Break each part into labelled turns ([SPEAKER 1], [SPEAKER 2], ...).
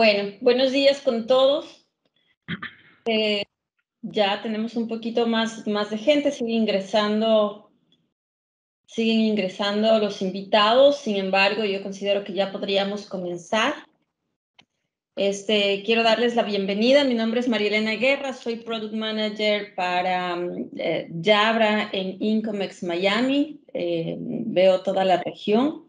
[SPEAKER 1] Bueno, buenos días con todos. Eh, ya tenemos un poquito más, más de gente, sigue ingresando, siguen ingresando los invitados, sin embargo, yo considero que ya podríamos comenzar. Este, quiero darles la bienvenida. Mi nombre es Marielena Guerra, soy Product Manager para mm, eh, Jabra en Incomex Miami. Eh, veo toda la región.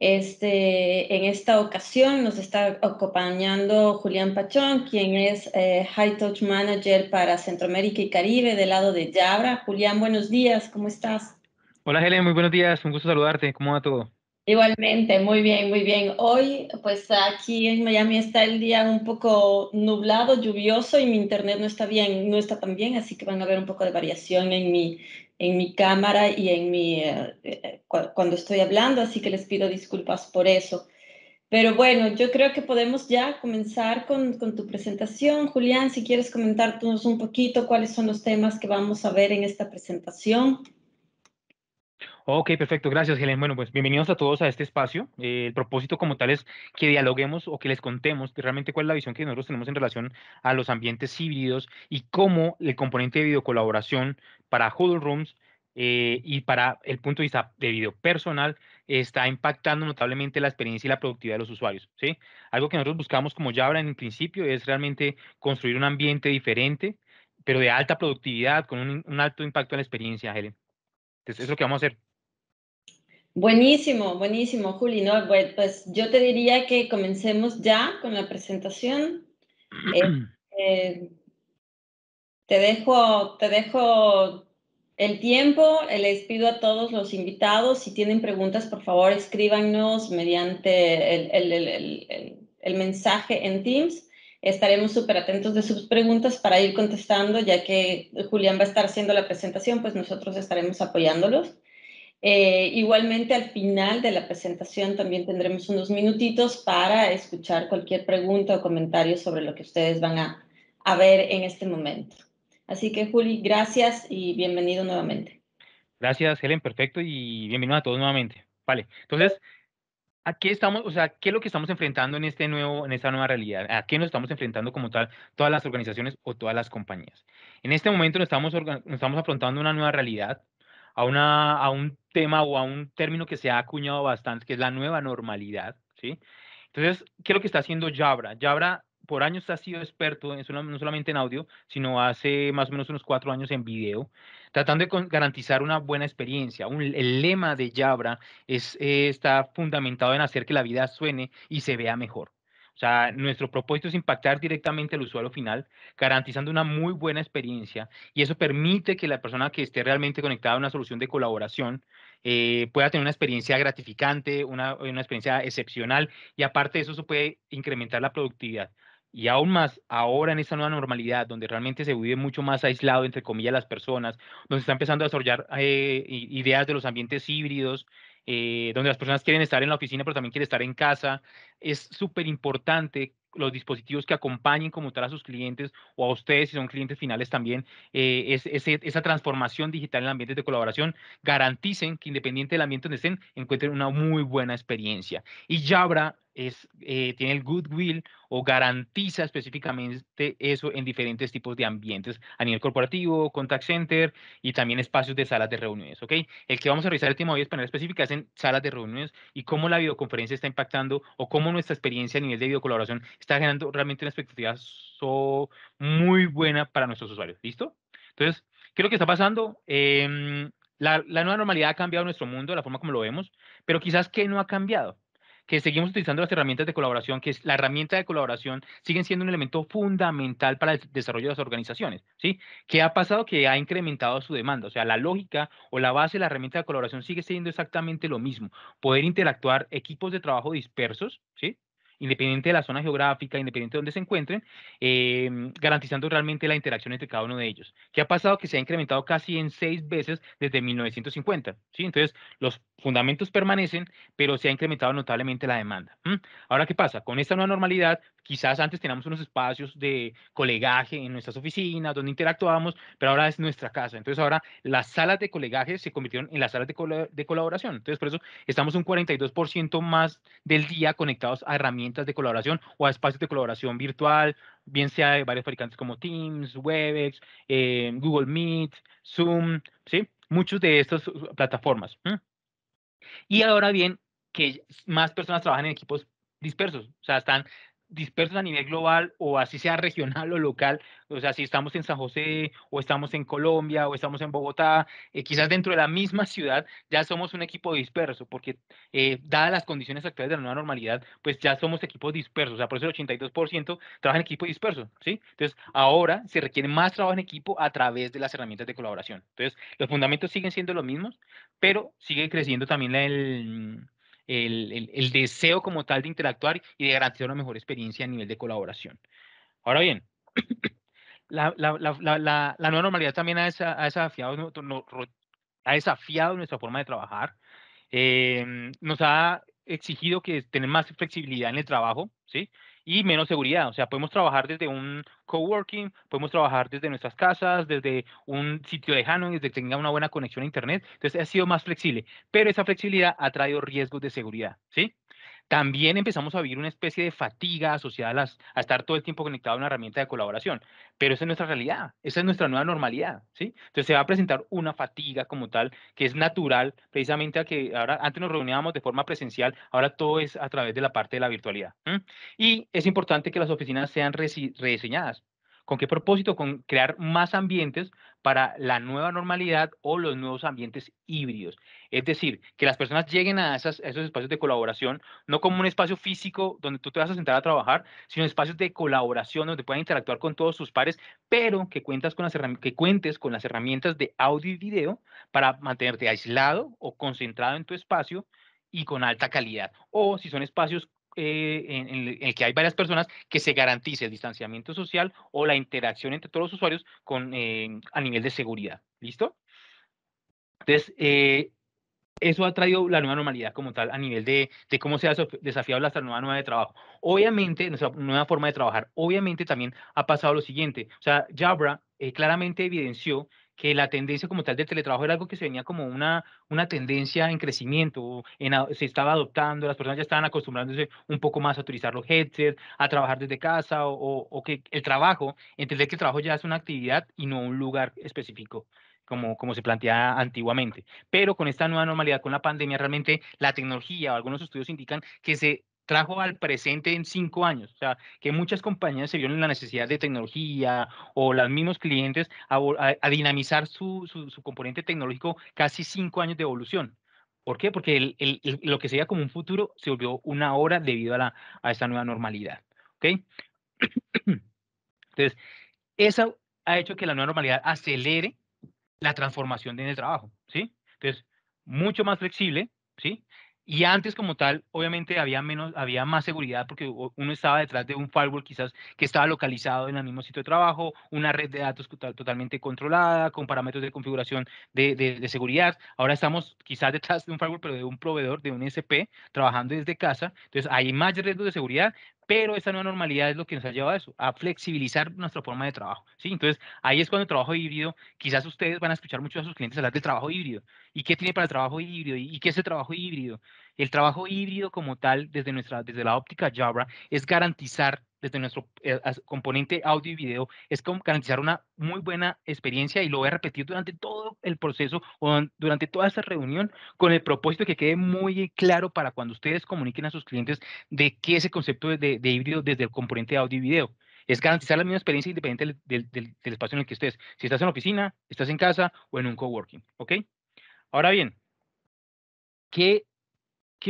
[SPEAKER 1] Este, en esta ocasión nos está acompañando Julián Pachón, quien es eh, High Touch Manager para Centroamérica y Caribe del lado de Yabra. Julián, buenos días, ¿cómo estás?
[SPEAKER 2] Hola Helen, muy buenos días, un gusto saludarte, ¿cómo va todo?
[SPEAKER 1] Igualmente, muy bien, muy bien. Hoy, pues aquí en Miami está el día un poco nublado, lluvioso y mi internet no está bien, no está tan bien, así que van a ver un poco de variación en mi en mi cámara y en mi, eh, eh, cuando estoy hablando, así que les pido disculpas por eso. Pero bueno, yo creo que podemos ya comenzar con, con tu presentación. Julián, si quieres comentarnos un poquito cuáles son los temas que vamos a ver en esta presentación.
[SPEAKER 2] Ok, perfecto, gracias Helen. Bueno, pues bienvenidos a todos a este espacio. Eh, el propósito como tal es que dialoguemos o que les contemos realmente cuál es la visión que nosotros tenemos en relación a los ambientes híbridos y cómo el componente de videocolaboración para Huddle Rooms eh, y para el punto de vista de video personal está impactando notablemente la experiencia y la productividad de los usuarios. ¿sí? Algo que nosotros buscamos, como ya habrá en principio, es realmente construir un ambiente diferente, pero de alta productividad, con un, un alto impacto en la experiencia, Helen. Entonces, eso es lo que vamos a hacer.
[SPEAKER 1] Buenísimo, buenísimo, Juli. pues yo te diría que comencemos ya con la presentación. Eh, eh, te, dejo, te dejo el tiempo. Eh, les pido a todos los invitados, si tienen preguntas, por favor, escríbanos mediante el, el mensaje en Teams estaremos súper atentos de sus preguntas para ir contestando, ya que Julián va a estar haciendo la presentación, pues nosotros estaremos apoyándolos. Eh, igualmente, al final de la presentación también tendremos unos minutitos para escuchar cualquier pregunta o comentario sobre lo que ustedes van a, ver en este momento. Así que, Juli, gracias y bienvenido nuevamente.
[SPEAKER 2] Gracias, Helen, perfecto, y bienvenido a todos nuevamente. Vale, entonces, aquí estamos, o sea, qué es lo que estamos enfrentando en, este nuevo, en esta nueva realidad? ¿A qué nos estamos enfrentando como tal todas las organizaciones o todas las compañías? En este momento estamos, nos estamos afrontando una nueva realidad a, una, a un tema o a un término que se ha acuñado bastante, que es la nueva normalidad, ¿sí? Entonces, ¿qué es lo que está haciendo Jabra? Jabra por años ha sido experto, no solamente en audio, sino hace más o menos unos cuatro años en video, tratando de garantizar una buena experiencia. el lema de Jabra es, eh, está fundamentado en hacer que la vida suene y se vea mejor. O sea, nuestro propósito es impactar directamente al usuario final, garantizando una muy buena experiencia y eso permite que la persona que esté realmente conectada a una solución de colaboración eh, pueda tener una experiencia gratificante, una, experiencia excepcional y aparte de eso, eso puede incrementar la productividad. Y aún más, ahora en esta nueva normalidad, donde realmente se vive mucho más aislado, entre comillas, las personas, donde se está empezando a desarrollar eh, ideas de los ambientes híbridos, eh, donde las personas quieren estar en la oficina, pero también quieren estar en casa. Es súper importante los dispositivos que acompañen como tal a sus clientes o a ustedes si son clientes finales también, eh, esa transformación digital en ambientes de colaboración, garanticen que independiente del ambiente donde estén, encuentren una muy buena experiencia. Y ya habrá eh, tiene el goodwill o garantiza específicamente eso en diferentes tipos de ambientes a nivel corporativo, contact center y también espacios de salas de reuniones. ¿ok? El que vamos a revisar el tema hoy es panel específicas en salas de reuniones y cómo la videoconferencia está impactando o cómo nuestra experiencia a nivel de videocolaboración está generando realmente una expectativa muy buena para nuestros usuarios. ¿Listo? Entonces, ¿qué es lo que está pasando? Em, la, la nueva normalidad ha cambiado nuestro mundo, la forma como lo vemos, pero quizás ¿qué no ha cambiado que seguimos utilizando las herramientas de colaboración, que es la herramienta de colaboración siguen siendo un elemento fundamental para el desarrollo de las organizaciones, ¿sí? ¿Qué ha pasado? Que ha incrementado su demanda, o sea, la lógica o la base de la herramienta de colaboración sigue siendo exactamente lo mismo, poder interactuar equipos de trabajo dispersos, ¿sí? independiente de la zona geográfica, independiente de donde se encuentren, em, garantizando realmente la interacción entre cada uno de ellos. ¿Qué ha pasado? Que se ha incrementado casi en seis veces desde 1950. ¿sí? Entonces, los fundamentos permanecen, pero se ha incrementado notablemente la demanda. Ahora, ¿qué pasa? Con esta nueva normalidad, Quizás antes teníamos unos espacios de colegaje en nuestras oficinas donde interactuábamos, pero ahora es nuestra casa. Entonces ahora las salas de colegaje se convirtieron en las salas de, colaboración. Entonces por eso estamos un 42% más del día conectados a herramientas de colaboración o a espacios de colaboración virtual, bien sea de varios fabricantes como Teams, Webex, eh, Google Meet, Zoom, ¿sí? Muchos de estas uh, plataformas. Y ahora bien, que más personas trabajan en equipos dispersos, o sea, están dispersos a nivel global o así sea regional o local, o sea, si estamos en San José o estamos en Colombia o estamos en Bogotá, eh, quizás dentro de la misma ciudad ya somos un equipo disperso, porque eh, dadas las condiciones actuales de la nueva normalidad, pues ya somos equipos dispersos, o sea, por eso el 82% trabaja en equipo disperso, ¿sí? Entonces, ahora se requiere más trabajo en equipo a través de las herramientas de colaboración. Entonces, los fundamentos siguen siendo los mismos, pero sigue creciendo también el el, el, el deseo como tal de interactuar y de garantizar una mejor experiencia a nivel de colaboración. Ahora bien, la, la, la, la, nueva normalidad también ha, desafiado, desafiado nuestra forma de trabajar. Em, nos ha exigido que tener más flexibilidad en el trabajo, ¿sí? y menos seguridad. O sea, podemos trabajar desde un coworking, podemos trabajar desde nuestras casas, desde un sitio lejano, desde que tenga una buena conexión a Internet. Entonces, ha sido más flexible, pero esa flexibilidad ha traído riesgos de seguridad, ¿sí? También empezamos a vivir una especie de fatiga asociada a, las, a estar todo el tiempo conectado a una herramienta de colaboración, pero esa es nuestra realidad, esa es nuestra nueva normalidad, ¿sí? Entonces se va a presentar una fatiga como tal que es natural precisamente a que ahora antes nos reuníamos de forma presencial, ahora todo es a través de la parte de la virtualidad. Y es importante que las oficinas sean rediseñadas. ¿Con qué propósito? Con crear más ambientes para la nueva normalidad o los nuevos ambientes híbridos. Es decir, que las personas lleguen a, esos espacios de colaboración, no como un espacio físico donde tú te vas a sentar a trabajar, sino espacios de colaboración donde puedan interactuar con todos sus pares, pero que, cuentas con las que cuentes con las herramientas de audio y video para mantenerte aislado o concentrado en tu espacio y con alta calidad. O si son espacios eh, en, el que hay varias personas que se garantice el distanciamiento social o la interacción entre todos los usuarios con, eh, a nivel de seguridad. ¿Listo? Entonces, eh, eso ha traído la nueva normalidad como tal a nivel de, de cómo se ha desafiado la nueva nueva de trabajo. Obviamente, nuestra nueva forma de trabajar, obviamente también ha pasado lo siguiente. O sea, Jabra claramente evidenció que la tendencia como tal del teletrabajo era algo que se venía como una, una tendencia en crecimiento, en, se estaba adoptando, las personas ya estaban acostumbrándose un poco más a utilizar los headsets, a trabajar desde casa o, que el trabajo, entender que el trabajo ya es una actividad y no un lugar específico. Como, como, se planteaba antiguamente. Pero con esta nueva normalidad, con la pandemia, realmente la tecnología, o algunos estudios indican que se trajo al presente en cinco años. O sea, que muchas compañías se vieron en la necesidad de tecnología o los mismos clientes a, dinamizar su, su, componente tecnológico casi cinco años de evolución. ¿Por qué? Porque lo que sería como un futuro se volvió una hora debido a, la, a esta nueva normalidad. ¿Ok? Entonces, eso ha hecho que la nueva normalidad acelere la transformación en el trabajo. ¿Sí? Entonces, mucho más flexible, ¿sí? Y antes como tal, obviamente había, menos, había más seguridad porque uno estaba detrás de un firewall quizás que estaba localizado en el mismo sitio de trabajo, una red de datos totalmente controlada, con parámetros de configuración de, seguridad. Ahora estamos quizás detrás de un firewall, pero de un proveedor, de un SP, trabajando desde casa. Entonces hay más riesgos de seguridad, pero esa nueva normalidad es lo que nos ha llevado a eso, a flexibilizar nuestra forma de trabajo. ¿sí? Entonces, ahí es cuando el trabajo híbrido, quizás ustedes van a escuchar mucho a sus clientes hablar del trabajo híbrido. ¿Y qué tiene para el trabajo híbrido? ¿Y qué es el trabajo híbrido? El trabajo híbrido como tal, desde, nuestra, desde la óptica Jabra, es garantizar, desde nuestro eh, componente audio y video, es como garantizar una muy buena experiencia y lo voy a repetir durante todo el proceso o durante toda esta reunión con el propósito que quede muy claro para cuando ustedes comuniquen a sus clientes de qué es el concepto de, híbrido desde el componente audio y video es garantizar la misma experiencia independiente del, del, espacio en el que estés. Si estás en la oficina, estás en casa o en un coworking, ¿ok? Ahora bien, ¿qué,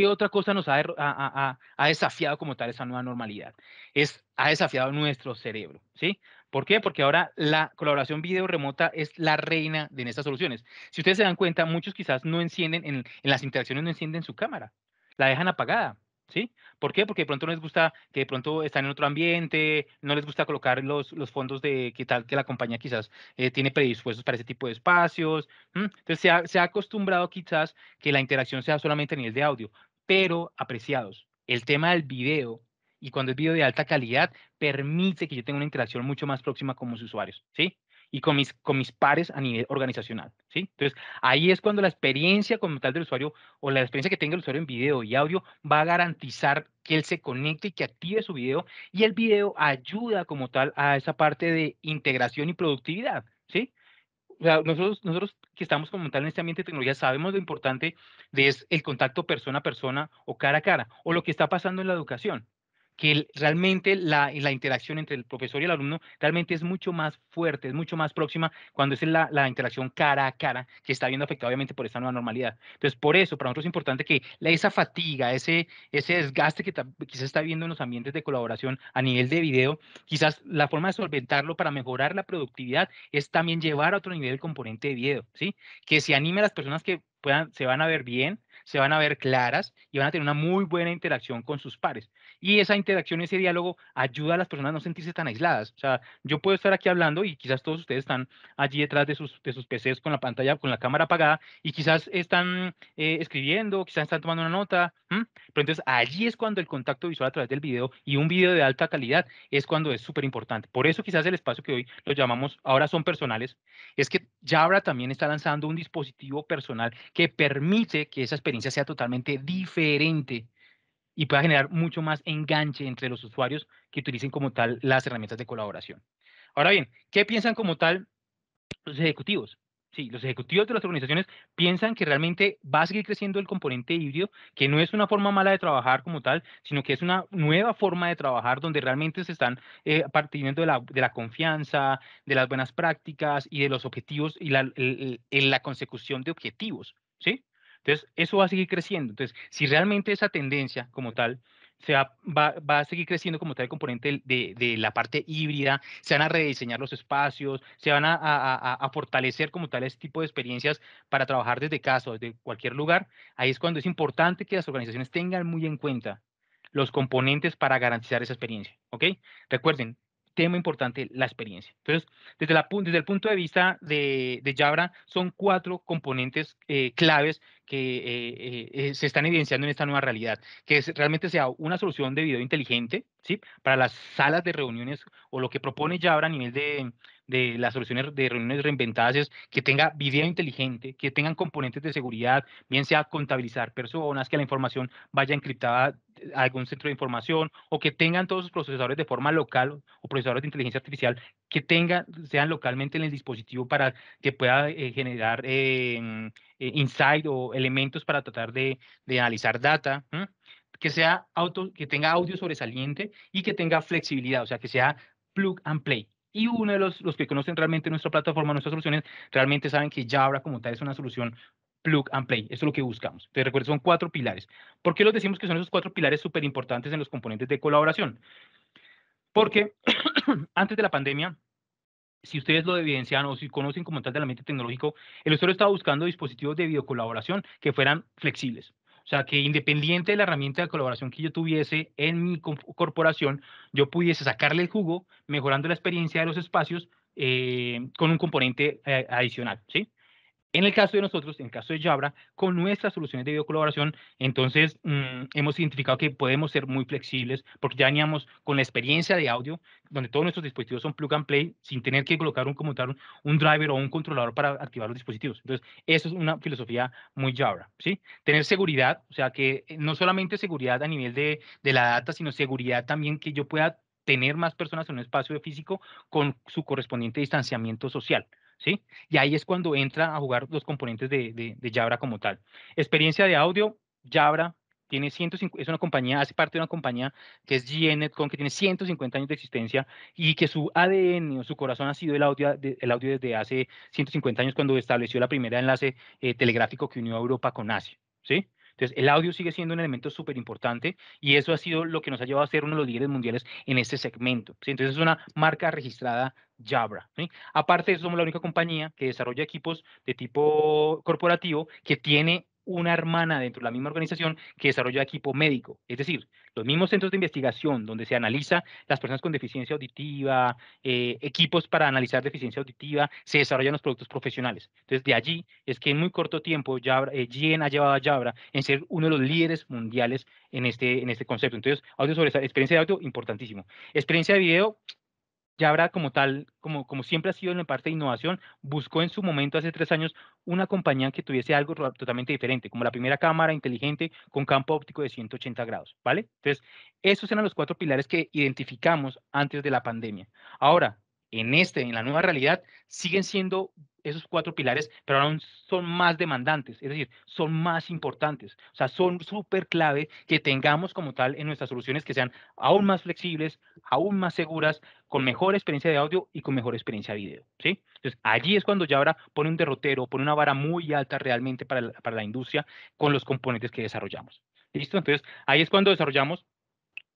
[SPEAKER 2] otra cosa nos ha, ha, desafiado como tal esa nueva normalidad? Es, ha desafiado nuestro cerebro, ¿sí? ¿Por qué? Porque ahora la colaboración video remota es la reina de estas soluciones. Si ustedes se dan cuenta, muchos quizás no encienden, en, en las interacciones no encienden su cámara, la dejan apagada. ¿Sí? ¿Por qué? Porque de pronto no les gusta que de pronto están en otro ambiente, no les gusta colocar los, los fondos de que tal que la compañía quizás eh, tiene predispuestos para ese tipo de espacios. Entonces se ha, acostumbrado quizás que la interacción sea solamente a nivel de audio, pero apreciados. El tema del video y cuando es video de alta calidad permite que yo tenga una interacción mucho más próxima con mis usuarios, ¿sí? y con mis, con mis pares a nivel organizacional. ¿sí? Entonces, ahí es cuando la experiencia como tal del usuario o la experiencia que tenga el usuario en video y audio va a garantizar que él se conecte y que active su video y el video ayuda como tal a esa parte de integración y productividad. ¿sí? nosotros, nosotros que estamos como tal en este ambiente de tecnología sabemos lo importante de es el contacto persona a persona o cara a cara o lo que está pasando en la educación que realmente la, interacción entre el profesor y el alumno realmente es mucho más fuerte, es mucho más próxima cuando es la, interacción cara a cara que está viendo afectada obviamente por esta nueva normalidad. Entonces, por eso, para nosotros es importante que esa fatiga, ese, ese desgaste que quizás está viendo en los ambientes de colaboración a nivel de video, quizás la forma de solventarlo para mejorar la productividad es también llevar a otro nivel el componente de video, ¿sí? Que se anime a las personas que puedan, se van a ver bien, se van a ver claras y van a tener una muy buena interacción con sus pares. Y esa interacción, ese diálogo ayuda a las personas a no sentirse tan aisladas. O sea, yo puedo estar aquí hablando y quizás todos ustedes están allí detrás de sus, de sus PCs con la pantalla, con la cámara apagada y quizás están eh, escribiendo, quizás están tomando una nota. Pero entonces allí es cuando el contacto visual a través del video y un video de alta calidad es cuando es súper importante. Por eso quizás el espacio que hoy lo llamamos, ahora son personales, es que Jabra también está lanzando un dispositivo personal que permite que esa experiencia sea totalmente diferente y pueda generar mucho más enganche entre los usuarios que utilicen como tal las herramientas de colaboración. Ahora bien, ¿qué piensan como tal los ejecutivos? Sí, los ejecutivos de las organizaciones piensan que realmente va a seguir creciendo el componente híbrido, que no es una forma mala de trabajar como tal, sino que es una nueva forma de trabajar donde realmente se están eh, partiendo de la, confianza, de las buenas prácticas y de los objetivos y la, la consecución de objetivos. ¿Sí? Entonces, eso va a seguir creciendo. Entonces, si realmente esa tendencia como tal se va, a seguir creciendo como tal el componente de, la parte híbrida, se van a rediseñar los espacios, se van a, fortalecer como tal ese tipo de experiencias para trabajar desde casa, desde cualquier lugar, ahí es cuando es importante que las organizaciones tengan muy en cuenta los componentes para garantizar esa experiencia, ¿ok? Recuerden, tema importante, la experiencia. Entonces, desde, la, desde el punto de vista de, de Jabra, son cuatro componentes eh, claves que eh, eh, se están evidenciando en esta nueva realidad, que realmente sea una solución de video inteligente, ¿sí? Para las salas de reuniones o lo que propone Jabra a nivel de, de las soluciones de reuniones reinventadas es que tenga video inteligente, que tengan componentes de seguridad, bien sea contabilizar personas, que la información vaya encriptada algún centro de información o que tengan todos sus procesadores de forma local o procesadores de inteligencia artificial que tengan, sean localmente en el dispositivo para que pueda eh, generar em, eh, insight o elementos para tratar de, analizar data. Que, sea auto, que tenga audio sobresaliente y que tenga flexibilidad, o sea, que sea plug and play. Y uno de los, los que conocen realmente nuestra plataforma, nuestras soluciones, realmente saben que Jabra como tal es una solución plug and play. Eso es lo que buscamos. Entonces, recuerden, son cuatro pilares. ¿Por qué los decimos que son esos cuatro pilares súper importantes en los componentes de colaboración? Porque antes de la pandemia, si ustedes lo evidencian o si conocen como tal del ambiente tecnológico, el usuario estaba buscando dispositivos de colaboración que fueran flexibles. O sea, que independiente de la herramienta de colaboración que yo tuviese en mi corporación, yo pudiese sacarle el jugo, mejorando la experiencia de los espacios eh, con un componente eh, adicional, ¿sí? En el caso de nosotros, en el caso de Jabra, con nuestras soluciones de videocolaboración, entonces mm, hemos identificado que podemos ser muy flexibles porque ya veníamos con la experiencia de audio, donde todos nuestros dispositivos son plug and play, sin tener que colocar un, como un driver o un controlador para activar los dispositivos. Entonces, eso es una filosofía muy Jabra, ¿sí? Tener seguridad, o sea, que eh, no solamente seguridad a nivel de, de la data, sino seguridad también que yo pueda tener más personas en un espacio físico con su correspondiente distanciamiento social. ¿sí? Y ahí es cuando entra a jugar los componentes de, de, de Jabra como tal. Experiencia de audio, Jabra, tiene 150, es una compañía, hace parte de una compañía que es GNetCon, que tiene 150 años de existencia y que su ADN o su corazón ha sido el audio, el audio desde hace 150 años cuando estableció la primera enlace eh, telegráfico que unió a Europa con Asia, ¿sí? Entonces, el audio sigue siendo un elemento súper importante y eso ha sido lo que nos ha llevado a ser uno de los líderes mundiales en este segmento. Entonces, es una marca registrada Jabra. ¿sí? Aparte, somos la única compañía que desarrolla equipos de tipo corporativo que tiene una hermana dentro de la misma organización que desarrolla equipo médico. Es decir, los mismos centros de investigación donde se analiza las personas con deficiencia auditiva, eh, equipos para analizar deficiencia auditiva, se desarrollan los productos profesionales. Entonces, de allí es que en muy corto tiempo Jabra, eh, ha llevado a Jabra en ser uno de los líderes mundiales en este, en este concepto. Entonces, audio sobre esa experiencia de audio, importantísimo. Experiencia de video, ya habrá como tal, como, como siempre ha sido en la parte de innovación, buscó en su momento, hace tres años, una compañía que tuviese algo totalmente diferente, como la primera cámara inteligente con campo óptico de 180 grados, ¿vale? Entonces, esos eran los cuatro pilares que identificamos antes de la pandemia. Ahora, en este, en la nueva realidad, siguen siendo esos cuatro pilares, pero aún son más demandantes, es decir, son más importantes. O sea, son súper clave que tengamos como tal en nuestras soluciones que sean aún más flexibles, aún más seguras, con mejor experiencia de audio y con mejor experiencia de video, ¿sí? Entonces, allí es cuando ya ahora pone un derrotero, pone una vara muy alta realmente para para la industria con los componentes que desarrollamos. ¿Listo? Entonces, ahí es cuando desarrollamos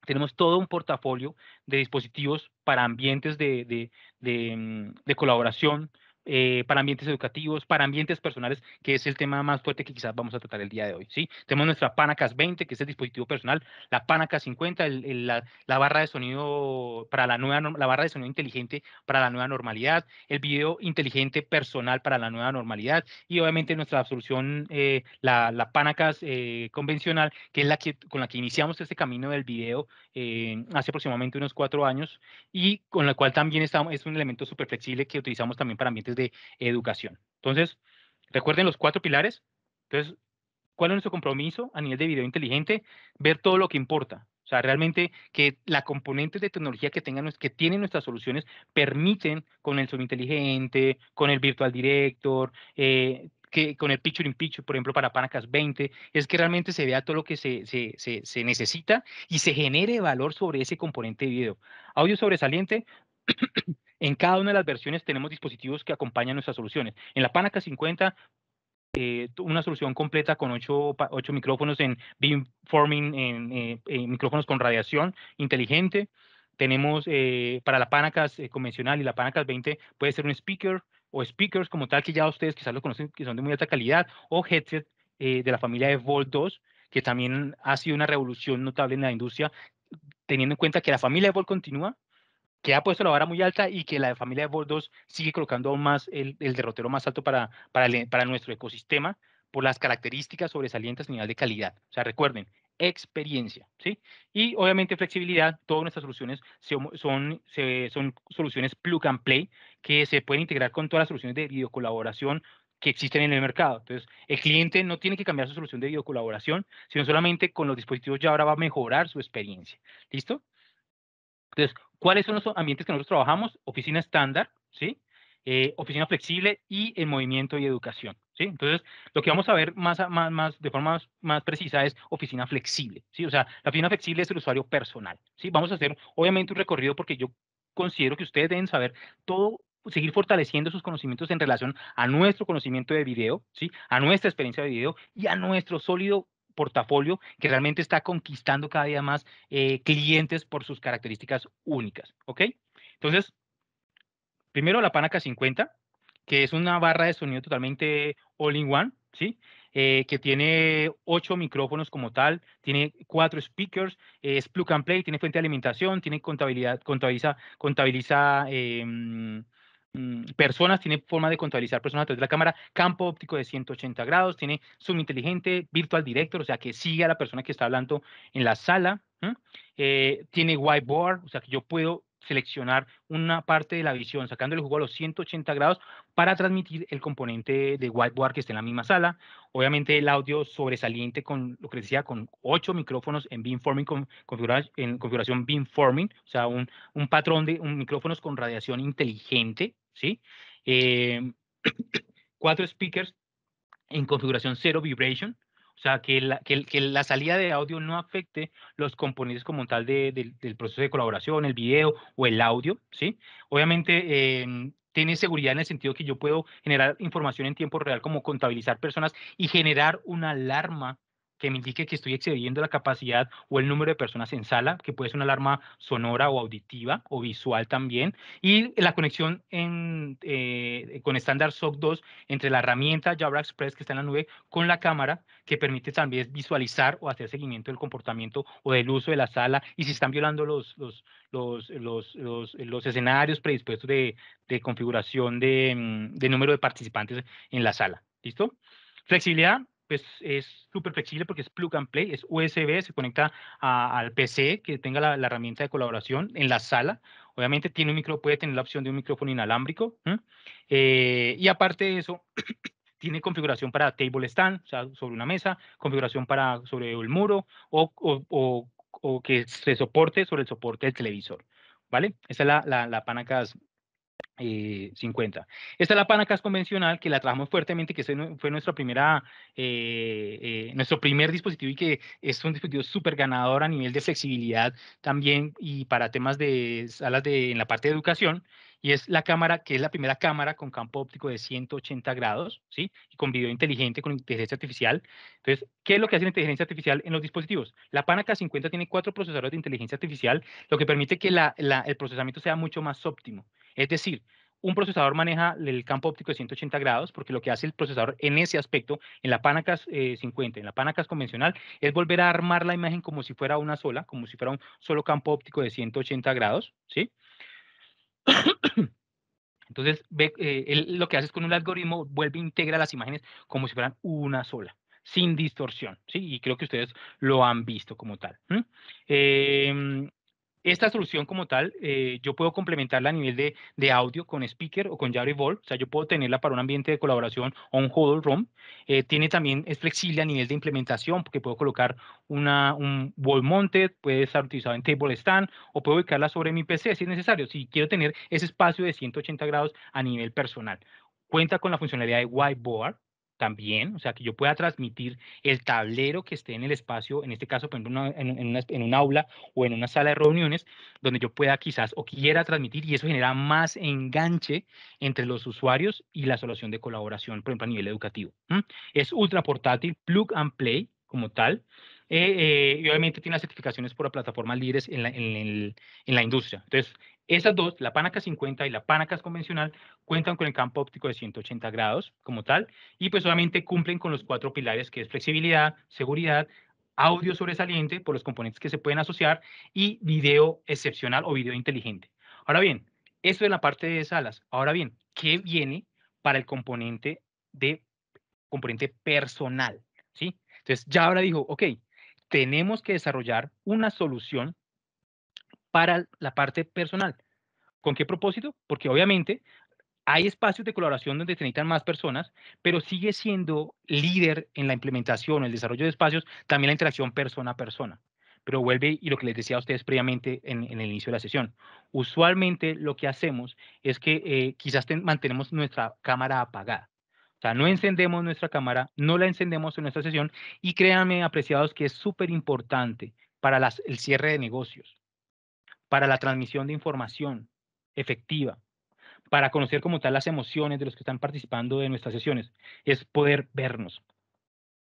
[SPEAKER 2] tenemos todo un portafolio de dispositivos para ambientes de, de, mm, colaboración, eh, para ambientes educativos, para ambientes personales, que es el tema más fuerte que quizás vamos a tratar el día de hoy. ¿sí? Tenemos nuestra Panacas 20, que es el dispositivo personal, la Panacas 50, la, barra de sonido para la nueva, la barra de sonido inteligente para la nueva normalidad, el video inteligente personal para la nueva normalidad y obviamente nuestra solución, eh, la, Panacas eh, convencional, que es la que, con la que iniciamos este camino del video hace aproximadamente unos cuatro años y con la cual también está, es un elemento súper flexible que utilizamos también para ambientes de educación. Entonces, recuerden los cuatro pilares. Entonces, ¿cuál es nuestro compromiso a nivel de video inteligente? Ver todo lo que importa. O sea, realmente que la componente de tecnología que, tengan, que tienen nuestras soluciones permiten con el Zoom inteligente, con el Virtual Director, eh, que con el Picture in Picture, por ejemplo, para Panacas 20, es que realmente se vea todo lo que se, se, se, se necesita y se genere valor sobre ese componente de video. Audio sobresaliente, en cada una de las versiones tenemos dispositivos que acompañan nuestras soluciones. En la Panaca 50 eh, una solución completa con ocho, micrófonos en beamforming, en, eh, eh, micrófonos con radiación inteligente. Tenemos para la Panacas convencional y la Panacas 20 puede ser un speaker o speakers como tal que ya ustedes quizás lo conocen, que son de muy alta calidad, o headset de la familia de 2, que también ha sido una revolución notable en la industria, teniendo en cuenta que la familia de continúa, que ha puesto la vara muy alta y que la familia de Bordos sigue colocando aún más el, derrotero más alto para, para, nuestro ecosistema por las características sobresalientes a nivel de calidad. O sea, recuerden, experiencia, ¿sí? Y obviamente flexibilidad, todas nuestras soluciones son, son soluciones plug and play que se pueden integrar con todas las soluciones de videocolaboración que existen en el mercado. Entonces, el cliente no tiene que cambiar su solución de videocolaboración, sino solamente con los dispositivos ya ahora va a mejorar su experiencia. ¿Listo? Entonces, ¿cuáles son los ambientes que nosotros trabajamos? Oficina estándar, ¿sí? Eh, oficina flexible y el movimiento y educación. ¿sí? Entonces, lo que vamos a ver más, más, más de forma más, precisa es oficina flexible. ¿sí? O sea, la oficina flexible es el usuario personal. ¿sí? Vamos a hacer, obviamente, un recorrido porque yo considero que ustedes deben saber todo seguir fortaleciendo sus conocimientos en relación a nuestro conocimiento de video, ¿sí? a nuestra experiencia de video y a nuestro sólido portafolio que realmente está conquistando cada día más eh, clientes por sus características únicas. ¿Ok? Entonces, primero la Panaca 50, que es una barra de sonido totalmente all-in-one, ¿sí? Eh, que tiene ocho micrófonos como tal, tiene cuatro speakers, es plug and play, tiene fuente de alimentación, tiene contabilidad, contabiliza, contabiliza em, Mm, personas, tiene forma de contabilizar personas a través de la cámara, campo óptico de 180 grados, tiene zoom inteligente, virtual director, o sea que sigue a la persona que está hablando en la sala, eh, tiene whiteboard, o sea que yo puedo seleccionar una parte de la visión, sacando el jugo a los 180 grados para transmitir el componente de whiteboard que está en la misma sala. Obviamente el audio sobresaliente con lo que decía, con ocho micrófonos en beamforming, con, en configuración beamforming, o sea, un, patrón de micrófonos con radiación inteligente, ¿sí? Em, cuatro speakers en configuración cero vibration, o sea, que la, salida de audio no afecte los componentes como tal del proceso de colaboración, el video o el audio, ¿sí? Obviamente, em, tiene seguridad en el sentido que yo puedo generar información en tiempo real, como contabilizar personas y generar una alarma que me indique que estoy excediendo la capacidad o el número de personas en sala, que puede ser una alarma sonora o auditiva o visual también, y la conexión eh, con estándar SOC 2 entre la herramienta Jabra Express que está en la nube con la cámara, que permite también visualizar o hacer seguimiento del comportamiento o del uso de la sala y si están violando los, escenarios predispuestos de, configuración de, mm, de, número de participantes en la sala. ¿Listo? Flexibilidad, pues es súper flexible porque es plug and play, es USB, se conecta al PC que tenga la, herramienta de colaboración en la sala. Obviamente tiene un micro, puede tener la opción de un micrófono inalámbrico. Eh, y aparte de eso, tiene configuración para table stand, o sea, sobre una mesa, configuración para sobre el muro o, o, o, que se soporte sobre el soporte del televisor. ¿Vale? Esa es la, la, la Panacas 50. Eh, Esta es la Panacas convencional que la trabajamos fuertemente, que fue nuestra primera, eh, eh, nuestro primer dispositivo y que es un dispositivo súper ganador a nivel de flexibilidad también y para temas de salas de, en la parte de educación. Y es la cámara, que es la primera cámara con campo óptico de 180 grados, ¿sí? Y con video inteligente, con inteligencia artificial. Entonces, ¿qué es lo que hace la inteligencia artificial en los dispositivos? La Panacas 50 tiene cuatro procesadores de inteligencia artificial, lo que permite que el procesamiento sea mucho más óptimo. Es decir, un procesador maneja el campo óptico de 180 grados, porque lo que hace el procesador en ese aspecto, en la Panacas 50, eh, en la Panacas convencional, es volver a armar la imagen como si fuera una sola, como si fuera un solo campo óptico de 180 grados, ¿sí? Entonces, eh, lo que hace es con un algoritmo, vuelve a e integrar las imágenes como si fueran una sola, sin distorsión, ¿sí? Y creo que ustedes lo han visto como tal. Esta solución como tal, eh, yo puedo complementarla a nivel de, audio con speaker o con Jabra Ball. o sea, yo puedo tenerla para un ambiente de colaboración o un huddle room. Eh, tiene también, es flexible a nivel de implementación, porque puedo colocar una, un wall mounted, puede estar utilizado en table stand, o puedo ubicarla sobre mi PC si es necesario, si quiero tener ese espacio de 180 grados a nivel personal. Cuenta con la funcionalidad de whiteboard, también, o sea, que yo pueda transmitir el tablero que esté en el espacio, en este caso, por ejemplo, en, un aula o en una sala de reuniones, donde yo pueda quizás o quiera transmitir y eso genera más enganche entre los usuarios y la solución de colaboración, por ejemplo, a nivel educativo. Es ultra portátil, plug and play como tal, eh, y obviamente tiene las certificaciones por las plataformas líderes en la, en, la industria. Entonces, esas dos, la Panacas 50 y la Panacas convencional, cuentan con el campo óptico de 180 grados como tal y pues obviamente cumplen con los cuatro pilares que es flexibilidad, seguridad, audio sobresaliente por los componentes que se pueden asociar y video excepcional o video inteligente. Ahora bien, eso es la parte de salas. Ahora bien, ¿qué viene para el componente de componente personal? ¿Sí? Entonces ya ahora dijo, ok, tenemos que desarrollar una solución para la parte personal. ¿Con qué propósito? Porque obviamente hay espacios de colaboración donde se necesitan más personas, pero sigue siendo líder en la implementación, el desarrollo de espacios, también la interacción persona a persona. Pero vuelve y lo que les decía a ustedes previamente en, el inicio de la sesión. Usualmente lo que hacemos es que eh, quizás mantenemos nuestra cámara apagada sea, no encendemos nuestra cámara, no la encendemos en nuestra sesión y créanme, apreciados, que es súper importante para el cierre de negocios, para la transmisión de información efectiva, para conocer como tal las emociones de los que están participando de nuestras sesiones, es poder vernos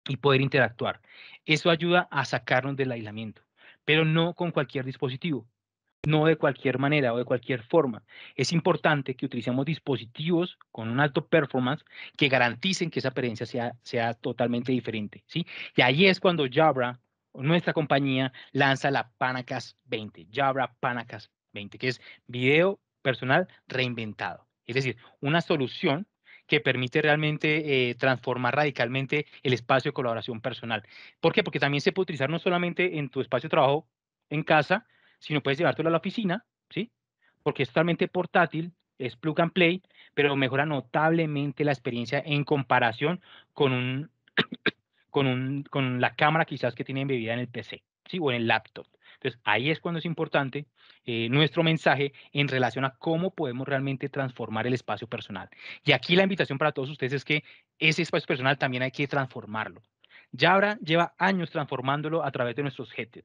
[SPEAKER 2] y poder interactuar. Eso ayuda a sacarnos del aislamiento, pero no con cualquier dispositivo no de cualquier manera o de cualquier forma. Es importante que utilicemos dispositivos con un alto performance que garanticen que esa apariencia sea, sea totalmente diferente. ¿sí? Y ahí es cuando Jabra, nuestra compañía, lanza la Panacas 20, Jabra Panacas 20, que es video personal reinventado. Es decir, una solución que permite realmente eh, transformar radicalmente el espacio de colaboración personal. ¿Por qué? Porque también se puede utilizar no solamente en tu espacio de trabajo en casa, sino puedes llevártelo a la oficina, ¿sí? Porque es totalmente portátil, es plug and play, pero mejora notablemente la experiencia en comparación con un con con la cámara quizás que tiene embebida en el PC, ¿sí? O en el laptop. Entonces, ahí es cuando es importante eh, nuestro mensaje en relación a cómo podemos realmente transformar el espacio personal. Y aquí la invitación para todos ustedes es que ese espacio personal también hay que transformarlo. ahora lleva años transformándolo a través de nuestros headset,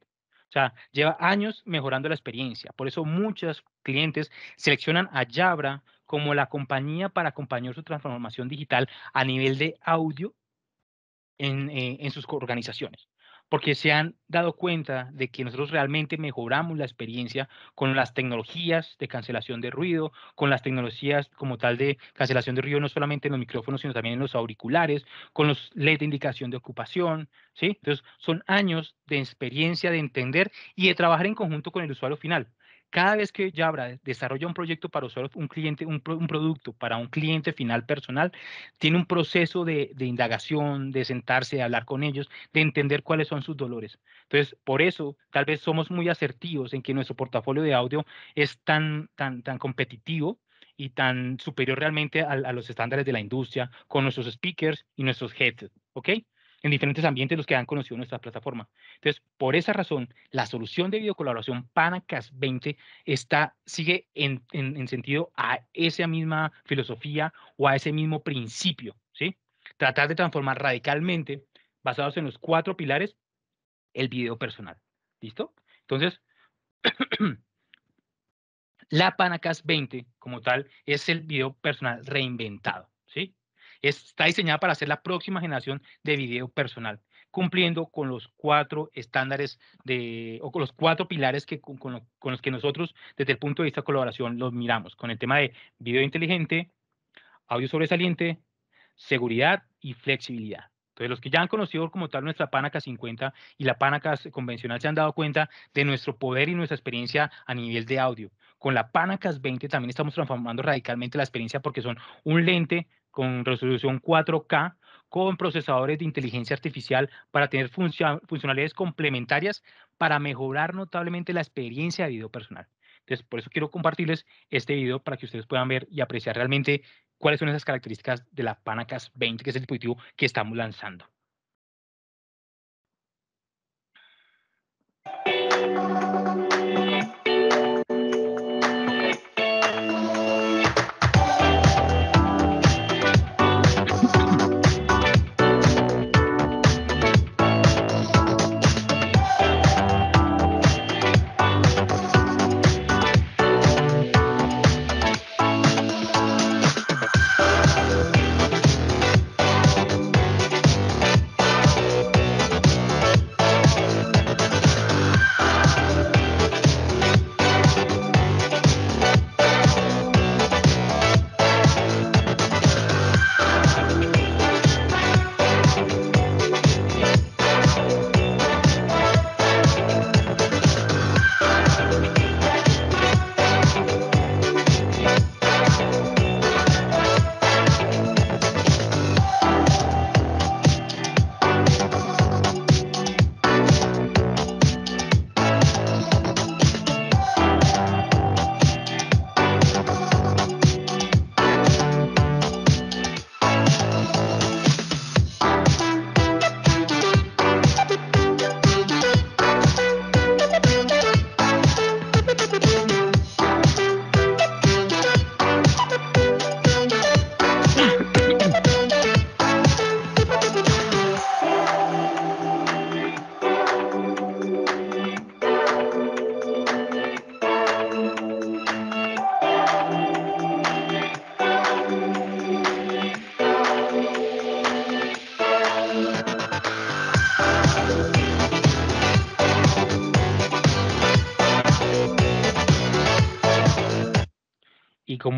[SPEAKER 2] o sea, lleva años mejorando la experiencia. Por eso muchos clientes seleccionan a Yabra como la compañía para acompañar su transformación digital a nivel de audio en, eh, en sus organizaciones porque se han dado cuenta de que nosotros realmente mejoramos la experiencia con las tecnologías de cancelación de ruido, con las tecnologías como tal de cancelación de ruido, no solamente en los micrófonos, sino también en los auriculares, con los LED de indicación de ocupación, ¿sí? Entonces, son años de experiencia, de entender y de trabajar en conjunto con el usuario final. Cada vez que Jabra eh, desarrolla un proyecto para un cliente, un, producto para un cliente final personal, tiene un proceso de, indagación, de sentarse, de hablar con ellos, de entender cuáles son sus dolores. Entonces, por eso, tal vez somos muy asertivos en que nuestro portafolio de audio es tan, tan, tan competitivo y tan superior realmente a, los estándares de la industria con nuestros speakers y nuestros heads. ¿ok? en diferentes ambientes los que han conocido nuestra plataforma. Entonces, por esa razón, la solución de videocolaboración Panacas 20 está, sigue en, en, en, sentido a esa misma filosofía o a ese mismo principio, ¿sí? Tratar de transformar radicalmente, basados en los cuatro pilares, el video personal. ¿Listo? Entonces, la Panacas 20 como tal es el video personal reinventado, ¿sí? Está diseñada para hacer la próxima generación de video personal, cumpliendo con los cuatro estándares de, o con los cuatro pilares que, con, con los que nosotros desde el punto de vista de colaboración los miramos, con el tema de video inteligente, audio sobresaliente, seguridad y flexibilidad. Entonces, los que ya han conocido como tal nuestra panacas 50 y la panacas convencional se han dado cuenta de nuestro poder y nuestra experiencia a nivel de audio. Con la Panacas 20 también estamos transformando radicalmente la experiencia porque son un lente con resolución 4K, con procesadores de inteligencia artificial para tener funcionalidades complementarias para mejorar notablemente la experiencia de video personal. Entonces, por eso quiero compartirles este video para que ustedes puedan ver y apreciar realmente cuáles son esas características de la Panacas 20, que es el dispositivo que estamos lanzando.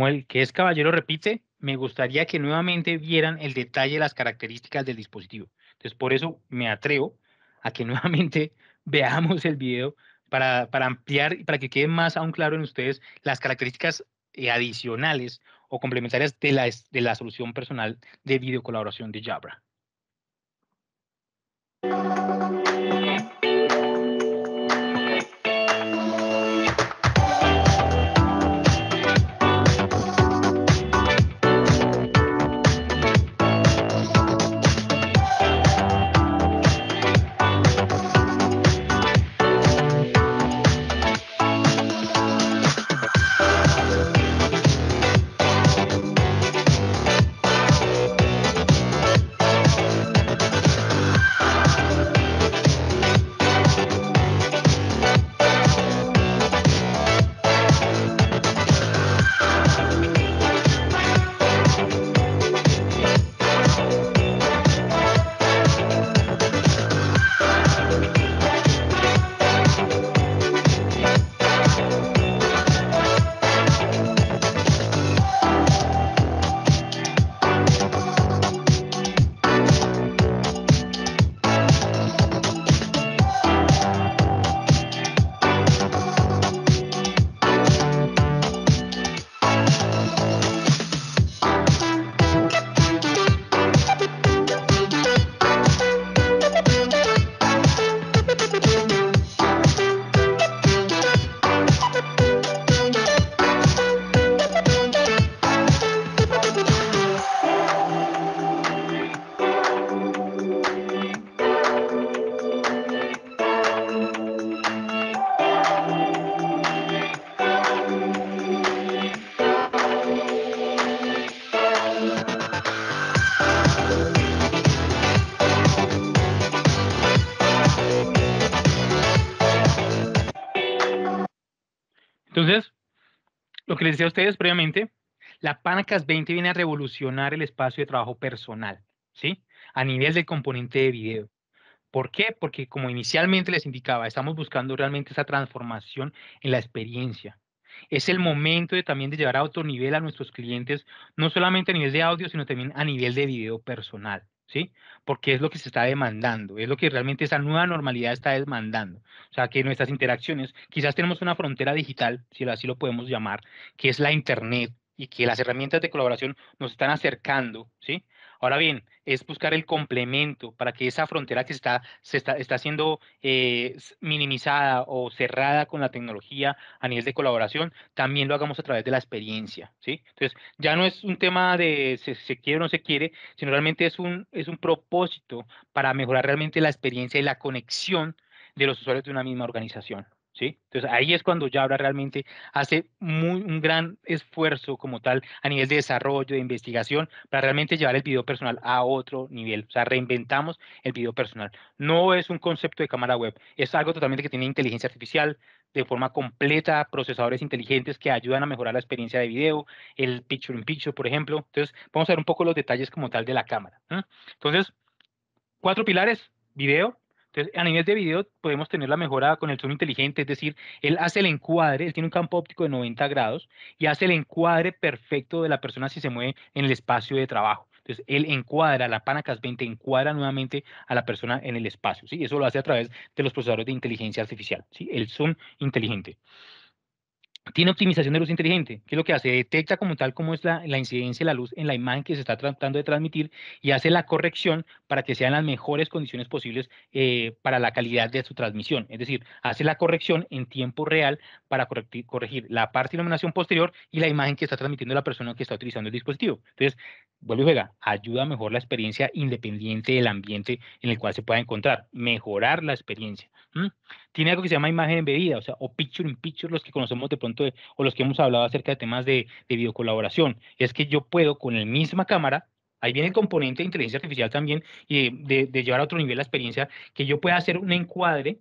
[SPEAKER 2] el que es caballero, repite, me gustaría que nuevamente vieran el detalle de las características del dispositivo. Entonces, por eso me atrevo a que nuevamente veamos el video para, para ampliar y para que quede más aún claro en ustedes las características eh, adicionales o complementarias de la, de la solución personal de videocolaboración de Jabra. que les decía a ustedes previamente, la Panacas 20 viene a revolucionar el espacio de trabajo personal, ¿sí? A nivel del componente de video. ¿Por qué? Porque como inicialmente les indicaba, estamos buscando realmente esa transformación en la experiencia. Es el momento de, también de llevar a otro nivel a nuestros clientes, no solamente a nivel de audio, sino también a nivel de video personal. ¿sí? Porque es lo que se está demandando, es lo que realmente esa nueva normalidad está demandando. O sea, que nuestras interacciones, quizás tenemos una frontera digital, si así lo podemos llamar, que es la Internet y que las herramientas de colaboración nos están acercando, ¿sí? Ahora bien, es buscar el complemento para que esa frontera que está, se está, está siendo eh, minimizada o cerrada con la tecnología a nivel de colaboración, también lo hagamos a través de la experiencia, ¿sí? Entonces, ya no es un tema de se, se quiere o no se quiere, sino realmente es un, es un propósito para mejorar realmente la experiencia y la conexión de los usuarios de una misma organización. Entonces ahí es cuando Jabra realmente hace un gran esfuerzo como tal a nivel de desarrollo, de investigación, para realmente llevar el video personal a otro nivel. O sea, reinventamos el video personal. No es un concepto de cámara web, es algo totalmente que tiene inteligencia artificial de forma completa, procesadores inteligentes que ayudan a mejorar la experiencia de video, el picture in picture, por ejemplo. Entonces, vamos a ver un poco los detalles como tal de la cámara. Entonces, cuatro pilares, video, a nivel de video podemos tener la mejora con el zoom inteligente, es decir, él hace el encuadre, él tiene un campo óptico de 90 grados y hace el encuadre perfecto de la persona si se mueve en el espacio de trabajo. Entonces, él encuadra, la Panacas 20 encuadra nuevamente a la persona en el espacio, ¿sí? Eso lo hace a través de los procesadores de inteligencia artificial, ¿sí? El zoom inteligente. Tiene optimización de luz inteligente, que es lo que hace, detecta como tal cómo es la, incidencia de la luz en la imagen que se está tratando de transmitir y hace la corrección para que sean las mejores condiciones posibles eh, para la calidad de su transmisión. Es decir, hace la corrección en tiempo real para corregir, la parte de iluminación posterior y la imagen que está transmitiendo la persona que está utilizando el dispositivo. Entonces, vuelve y juega, ayuda a mejorar la experiencia independiente del ambiente en el cual se pueda encontrar, mejorar la experiencia tiene algo que se llama imagen embedida, o sea, o picture in picture, los que conocemos de pronto, o los que hemos hablado acerca de temas de, de videocolaboración. Es que yo puedo con la misma cámara, ahí viene el componente de inteligencia artificial también, y de, de llevar a otro nivel la experiencia, que yo pueda hacer un encuadre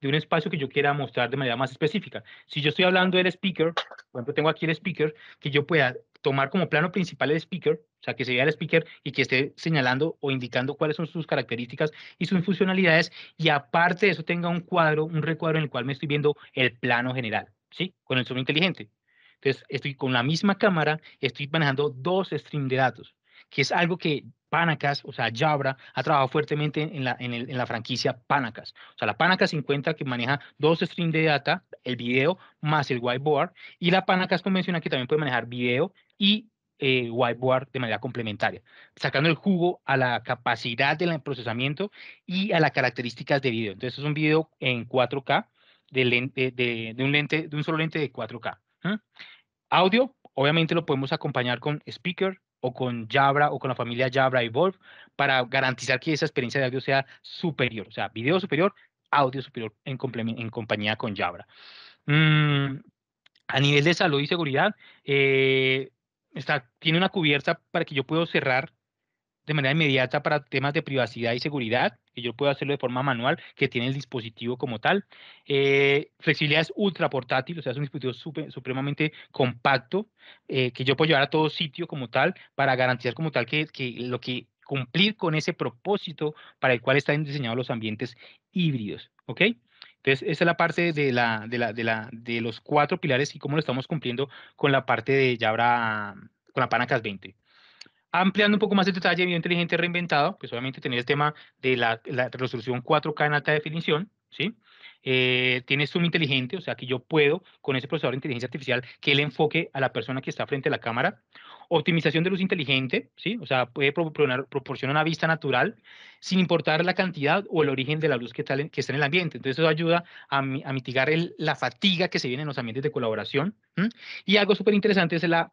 [SPEAKER 2] de un espacio que yo quiera mostrar de manera más específica. Si yo estoy hablando del speaker, por ejemplo, tengo aquí el speaker, que yo pueda tomar como plano principal el speaker, o sea, que se vea el speaker y que esté señalando o indicando cuáles son sus características y sus funcionalidades, y aparte de eso tenga un cuadro, un recuadro en el cual me estoy viendo el plano general, ¿sí? Con el zoom inteligente. Entonces, estoy con la misma cámara, estoy manejando dos streams de datos, que es algo que Panacas, o sea, Jabra, ha trabajado fuertemente en la, en, en la franquicia Panacas. O sea, la Panacas 50 que maneja dos streams de data, el video más el whiteboard, y la Panacas convencional que también puede manejar video y eh, whiteboard de manera complementaria, sacando el jugo a la capacidad del procesamiento y a las características de video. Entonces es un video en 4K de, de, un, lente, de un solo lente de 4K. Audio, obviamente lo podemos acompañar con speaker o con Jabra o con la familia Jabra Evolve para garantizar que esa experiencia de audio sea superior, o sea, video superior, audio superior en, en compañía con Jabra. Mm, a nivel de salud y seguridad, eh, tiene una cubierta para que yo puedo cerrar de manera inmediata para temas de privacidad y seguridad, que yo puedo hacerlo de forma manual, que tiene el dispositivo como tal. Eh, flexibilidad es ultra portátil, o sea, es un dispositivo supremamente compacto, eh, que yo puedo llevar a todo sitio como tal, para garantizar como tal que, que lo que cumplir con ese propósito para el cual están diseñados los ambientes híbridos, ¿ok? Entonces, esa es la parte de, la, de, la, de, la, de los cuatro pilares y cómo lo estamos cumpliendo con la parte de habrá con la Panacas 20. Ampliando un poco más el detalle, video inteligente reinventado, pues obviamente tener el tema de la, la resolución 4K en alta definición, ¿sí? Eh, tiene Zoom inteligente, o sea que yo puedo con ese procesador de inteligencia artificial que le enfoque a la persona que está frente a la cámara. Optimización de luz inteligente, ¿sí? O sea, puede proporcionar, una vista natural sin importar la cantidad o el origen de la luz que, que está en el ambiente. Entonces eso ayuda a, mitigar la fatiga que se viene en los ambientes de colaboración. Y algo súper interesante es la,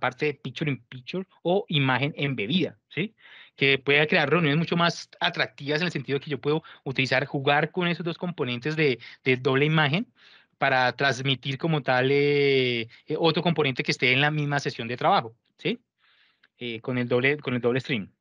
[SPEAKER 2] parte de picture in picture o imagen embebida, ¿sí? sí que pueda crear reuniones mucho más atractivas en el sentido que yo puedo utilizar, jugar con esos dos componentes de, doble imagen para transmitir como tal eh, eh, otro componente que esté en la misma sesión de trabajo, ¿sí? Eh, con, el doble, con el doble stream.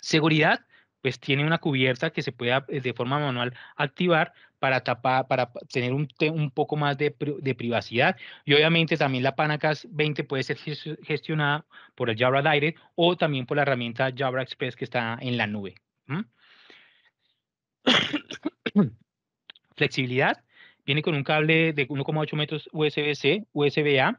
[SPEAKER 2] Seguridad, pues tiene una cubierta que se puede eh, de forma manual activar para tapar, para tener un, poco más de, privacidad. Y obviamente también la Panacas 20 puede ser gestionada por el Jabra Direct o también por la herramienta Jabra Express que está en la nube. Flexibilidad. Viene con un cable de 1,8 metros USB-C, USB-A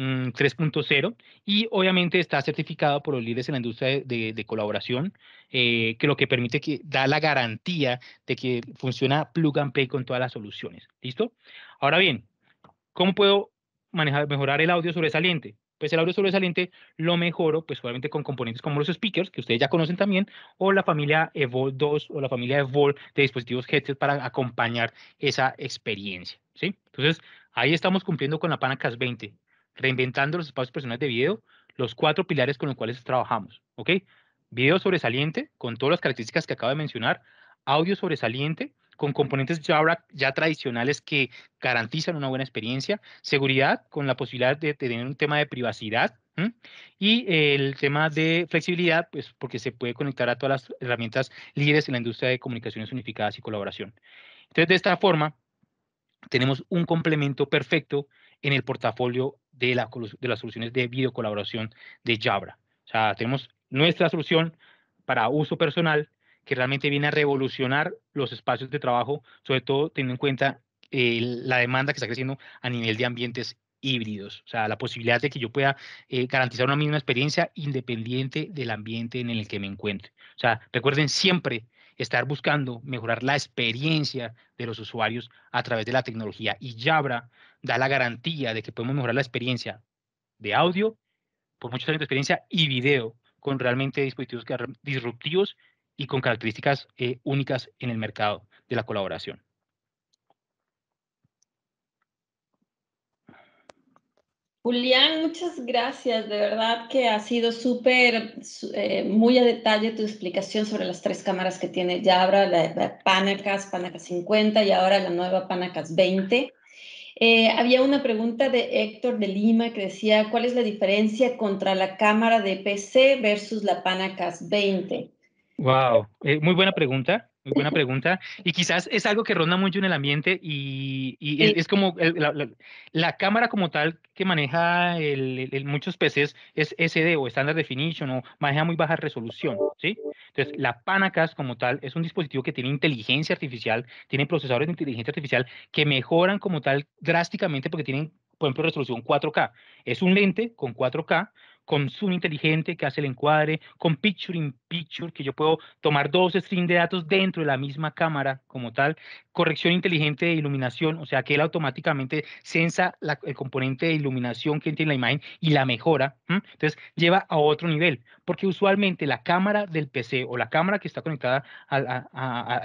[SPEAKER 2] 3.0 mm, y obviamente está certificado por los líderes en la industria de, colaboración, eh, que lo que permite que da la garantía de que funciona plug and play con todas las soluciones. ¿Listo? Ahora bien, ¿cómo puedo manejar, mejorar el audio sobresaliente? Pues el audio sobresaliente lo mejoro, pues obviamente con componentes como los speakers, que ustedes ya conocen también, o la familia Evolve 2 o la familia Evolve de dispositivos headset para acompañar esa experiencia. ¿sí? Entonces, ahí estamos cumpliendo con la Panacas 20 reinventando los espacios personales de video, los cuatro pilares con los cuales trabajamos, ¿ok? Video sobresaliente, con todas las características que acabo de mencionar, audio sobresaliente, con componentes Jabra ya tradicionales que garantizan una buena experiencia, seguridad, con la posibilidad de tener un tema de privacidad, Y el tema de flexibilidad, pues porque se puede conectar a todas las herramientas líderes en la industria de comunicaciones unificadas y colaboración. Entonces, de esta forma, tenemos un complemento perfecto en el portafolio de, la, de las soluciones de videocolaboración de Jabra. O sea, tenemos nuestra solución para uso personal que realmente viene a revolucionar los espacios de trabajo, sobre todo teniendo en cuenta eh, la demanda que está creciendo a nivel de ambientes híbridos, o sea, la posibilidad de que yo pueda eh, garantizar una misma experiencia independiente del ambiente en el que me encuentre. O sea, recuerden siempre estar buscando mejorar la experiencia de los usuarios a través de la tecnología y Jabra da la garantía de que podemos mejorar la experiencia de audio por mucho de experiencia y video con realmente dispositivos disruptivos y con características eh, únicas en el mercado de la colaboración.
[SPEAKER 1] Julián, muchas gracias. De verdad que ha sido súper, eh, muy a detalle tu explicación sobre las tres cámaras que tiene Yabra, la, la Panacas, Panacas 50 y ahora la nueva Panacas 20. Eh, había una pregunta de Héctor de Lima que decía, ¿cuál es la diferencia contra la cámara de PC versus la Panacas 20?
[SPEAKER 2] Wow, muy buena pregunta. Muy buena pregunta. Y quizás es algo que ronda mucho en el ambiente y, y es, como la, cámara como tal que maneja muchos PCs es SD o Standard Definition o maneja muy baja resolución, ¿sí? Entonces, la panacas como tal es un dispositivo que tiene inteligencia artificial, tiene procesadores de inteligencia artificial que mejoran como tal drásticamente porque tienen, por ejemplo, resolución 4K. Es un lente con 4K, con Zoom inteligente que hace el encuadre, con Picture in Picture, que yo puedo tomar dos streams de datos dentro de la misma cámara como tal, corrección inteligente de iluminación, o sea que él automáticamente sensa el componente de iluminación que tiene la imagen y la mejora. Entonces lleva a otro nivel, porque usualmente la cámara del PC o la cámara que está conectada al,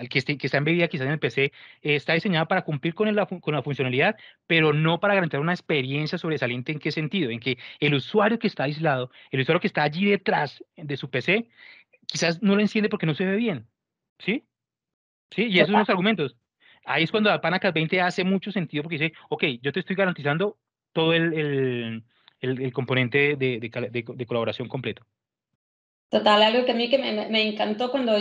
[SPEAKER 2] que, está que está quizás en el PC está diseñada para cumplir con, con la funcionalidad, pero no para garantizar una experiencia sobresaliente en qué sentido, en que el usuario que está aislado el usuario que está allí detrás de su PC, quizás no lo enciende porque no se ve bien. ¿Sí? Sí, y esos son los argumentos. Ahí es cuando la Panacas 20 hace mucho sentido porque dice, ok, yo te estoy garantizando todo el, el, el, componente de, de, colaboración completo.
[SPEAKER 1] Total, algo que a mí que me, me encantó cuando,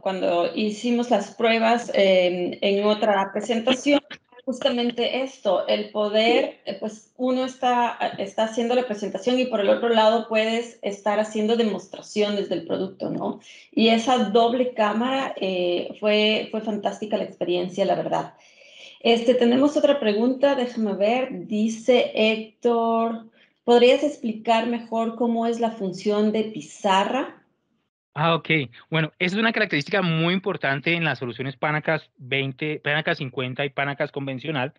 [SPEAKER 1] cuando hicimos las pruebas eh, en otra presentación justamente esto, el poder, eh, pues uno está, ah, está haciendo la presentación y por el otro lado puedes estar haciendo demostraciones del producto, ¿no? Y esa doble cámara eh, fue, fue fantástica la experiencia, la verdad. Este, tenemos otra pregunta, déjame ver, dice Héctor, ¿podrías explicar mejor cómo es la función de pizarra?
[SPEAKER 2] Ah, ok. Bueno, esa es una característica muy importante en las soluciones Panacas 20, Panacas 50 y Panacas convencional,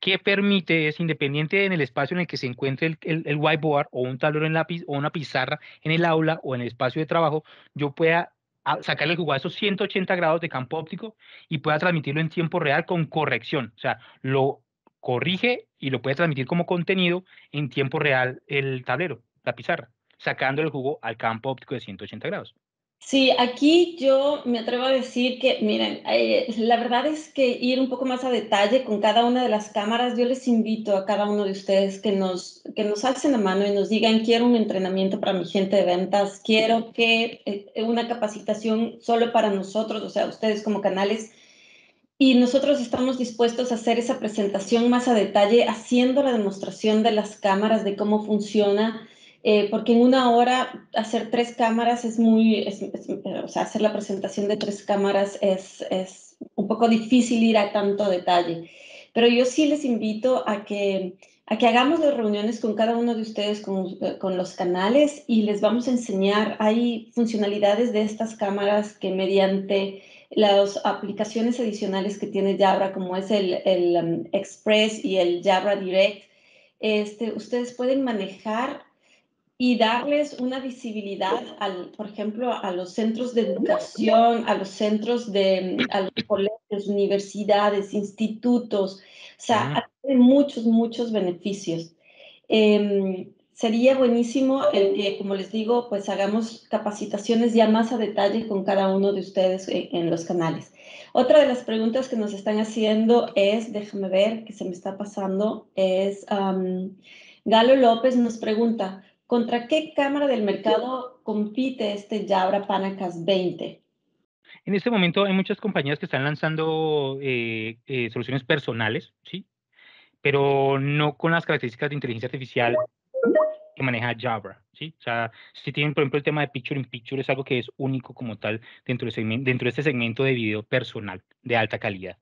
[SPEAKER 2] que permite, es independiente en el espacio en el que se encuentre el, whiteboard o un tablero en lápiz o una pizarra en el aula o en el espacio de trabajo, yo pueda ah, sacarle el jugo a esos 180 grados de campo óptico y pueda transmitirlo en tiempo real con corrección. O sea, lo corrige y lo puede transmitir como contenido en tiempo real el tablero, la pizarra, sacando el jugo al campo óptico de 180 grados.
[SPEAKER 1] Sí, aquí yo me atrevo a decir que, miren, eh, la verdad es que ir un poco más a detalle con cada una de las cámaras, yo les invito a cada uno de ustedes que nos, que nos alcen la mano y nos digan, quiero un entrenamiento para mi gente de ventas, quiero que eh, una capacitación solo para nosotros, o sea, ustedes como canales, y nosotros estamos dispuestos a hacer esa presentación más a detalle, haciendo la demostración de las cámaras, de cómo funciona eh, porque en una hora hacer tres cámaras es muy, eh, o sea, hacer la presentación de tres cámaras es, es un poco difícil ir a tanto detalle. Pero yo sí les invito a que a que hagamos las reuniones con cada uno de ustedes, con, con, los canales, y les vamos a enseñar, hay funcionalidades de estas cámaras que mediante las aplicaciones adicionales que tiene Jabra, como es el, el um, Express y el Jabra Direct, este, ustedes pueden manejar y darles una visibilidad, al, por ejemplo, a los centros de educación, a los centros de a los colegios, universidades, institutos, o sea, mm. hay muchos, muchos beneficios. Em, sería buenísimo el que, como les digo, pues hagamos capacitaciones ya más a detalle con cada uno de ustedes eh, en, los canales. Otra de las preguntas que nos están haciendo es, déjame ver, que se me está pasando, es Galo López nos pregunta, ¿Contra qué cámara del mercado compite este Jabra Panacas 20?
[SPEAKER 2] En este momento hay muchas compañías que están lanzando eh, eh, soluciones personales, ¿sí? Pero no con las características de inteligencia artificial que maneja Jabra, ¿sí? O sea, si tienen, por ejemplo, el tema de Picture in Picture, es algo que es único como tal dentro, dentro de este segmento de video personal de alta calidad.